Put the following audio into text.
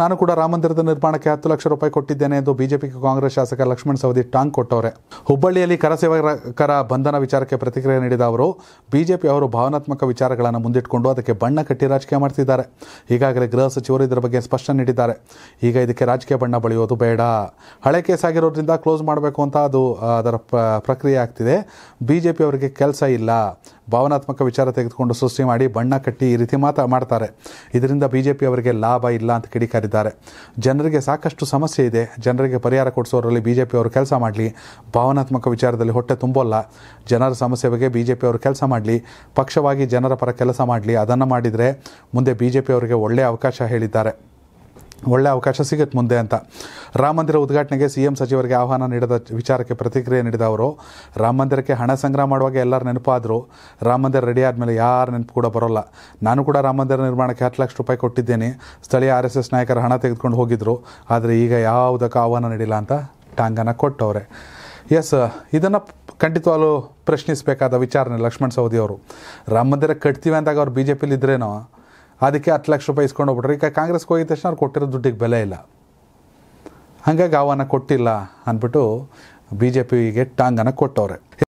ನಾನು ಕೂಡ ರಾಮಮಂದಿರದ ನಿರ್ಮಾಣಕ್ಕೆ ಹತ್ತು ಲಕ್ಷ ರೂಪಾಯಿ ಕೊಟ್ಟಿದ್ದೇನೆ ಎಂದು ಬಿಜೆಪಿ ಕಾಂಗ್ರೆಸ್ ಶಾಸಕ ಲಕ್ಷ್ಮಣ್ ಸವದಿ ಟಾಂಗ್ ಕೊಟ್ಟವರೆ ಹುಬ್ಬಳ್ಳಿಯಲ್ಲಿ ಕರಸೇವಕರ ಬಂಧನ ವಿಚಾರಕ್ಕೆ ಪ್ರತಿಕ್ರಿಯೆ ನೀಡಿದ ಅವರು ಬಿಜೆಪಿ ಅವರು ಭಾವನಾತ್ಮಕ ವಿಚಾರಗಳನ್ನು ಮುಂದಿಟ್ಟುಕೊಂಡು ಅದಕ್ಕೆ ಬಣ್ಣ ಕಟ್ಟಿ ರಾಜಕೀಯ ಮಾಡ್ತಿದ್ದಾರೆ ಈಗಾಗಲೇ ಗೃಹ ಸಚಿವರು ಇದರ ಬಗ್ಗೆ ಸ್ಪಷ್ಟನೆ ನೀಡಿದ್ದಾರೆ ಈಗ ಇದಕ್ಕೆ ರಾಜಕೀಯ ಬಣ್ಣ ಬಳಿಯೋದು ಬೇಡ ಹಳೆ ಕೇಸ್ ಆಗಿರೋದ್ರಿಂದ ಕ್ಲೋಸ್ ಮಾಡಬೇಕು ಅಂತ ಅದು ಅದರ ಪ್ರಕ್ರಿಯೆ ಆಗ್ತಿದೆ ಬಿಜೆಪಿ ಅವರಿಗೆ ಕೆಲಸ ಇಲ್ಲ ಭಾವನಾತ್ಮಕ ವಿಚಾರ ತೆಗೆದುಕೊಂಡು ಸೃಷ್ಟಿ ಮಾಡಿ ಬಣ್ಣ ಕಟ್ಟಿ ಈ ರೀತಿ ಮಾತ್ರ ಮಾಡ್ತಾರೆ ಇದರಿಂದ ಬಿ ಜೆ ಪಿ ಅವರಿಗೆ ಲಾಭ ಇಲ್ಲ ಅಂತ ಕಿಡಿಕಾರಿದ್ದಾರೆ ಜನರಿಗೆ ಸಾಕಷ್ಟು ಸಮಸ್ಯೆ ಇದೆ ಜನರಿಗೆ ಪರಿಹಾರ ಕೊಡಿಸೋರಲ್ಲಿ ಬಿ ಜೆ ಪಿ ಅವರು ಕೆಲಸ ಮಾಡಲಿ ಭಾವನಾತ್ಮಕ ವಿಚಾರದಲ್ಲಿ ಹೊಟ್ಟೆ ತುಂಬೋಲ್ಲ ಜನರ ಸಮಸ್ಯೆ ಬಗ್ಗೆ ಬಿ ಜೆ ಪಿ ಅವರು ಕೆಲಸ ಮಾಡಲಿ ಪಕ್ಷವಾಗಿ ಜನರ ಪರ ಕೆಲಸ ಮಾಡಲಿ ಅದನ್ನು ಮಾಡಿದರೆ ಮುಂದೆ ಬಿ ಜೆ ಪಿ ಅವರಿಗೆ ಒಳ್ಳೆಯ ಅವಕಾಶ ಹೇಳಿದ್ದಾರೆ ಒಳ್ಳೆ ಅವಕಾಶ ಸಿಗುತ್ತೆ ಮುಂದೆ ಅಂತ ರಾಮ ಮಂದಿರ ಉದ್ಘಾಟನೆಗೆ ಸಿ ಎಂ ಸಚಿವರಿಗೆ ಆಹ್ವಾನ ನೀಡಿದ ವಿಚಾರಕ್ಕೆ ಪ್ರತಿಕ್ರಿಯೆ ನೀಡಿದ ಅವರು ರಾಮ ಮಂದಿರಕ್ಕೆ ಹಣ ಸಂಗ್ರಹ ಮಾಡುವಾಗ ಎಲ್ಲರೂ ನೆನಪಾದರು ರಾಮ ಮಂದಿರ ರೆಡಿ ಆದಮೇಲೆ ಯಾರು ನೆನಪು ಕೂಡ ಬರೋಲ್ಲ ನಾನು ಕೂಡ ರಾಮ ಮಂದಿರ ನಿರ್ಮಾಣಕ್ಕೆ ಹತ್ತು ಲಕ್ಷ ರೂಪಾಯಿ ಕೊಟ್ಟಿದ್ದೇನೆ ಸ್ಥಳೀಯ ಆರ್ ಎಸ್ ಎಸ್ ನಾಯಕರ ಹಣ ತೆಗೆದುಕೊಂಡು ಹೋಗಿದ್ದರು ಆದರೆ ಈಗ ಯಾವುದಕ್ಕೂ ಆಹ್ವಾನ ನೀಡಿಲ್ಲ ಅಂತ ಟಾಂಗನ ಕೊಟ್ಟವ್ರೆ ಎಸ್ ಇದನ್ನು ಖಂಡಿತವಾಗಲೂ ಪ್ರಶ್ನಿಸಬೇಕಾದ ವಿಚಾರನೆ ಲಕ್ಷ್ಮಣ್ ಸವದಿ ಅವರು ರಾಮ ಮಂದಿರ ಕಟ್ತೀವಿ ಅಂದಾಗ ಅವ್ರು ಬಿ ಜೆ ಪಿಲಿ ಇದ್ರೇನೋ ಅದಕ್ಕೆ ಹತ್ತು ಲಕ್ಷ ರೂಪಾಯಿ ಇಸ್ಕೊಂಡು ಹೋಗ್ಬಿಟ್ರಿ ಈಗ ಕಾಂಗ್ರೆಸ್ಗೆ ಹೋಗಿದ ತಕ್ಷಣ ಅವ್ರು ಕೊಟ್ಟಿರೋ ದುಡ್ಡಿಗೆ ಬೆಲೆ ಇಲ್ಲ ಹಾಗಾಗಿ ಅವನ್ನ ಕೊಟ್ಟಿಲ್ಲ ಅಂದ್ಬಿಟ್ಟು ಬಿ ಜೆ ಪಿಗೆ ಟಾಂಗನ ಕೊಟ್ಟವ್ರೆ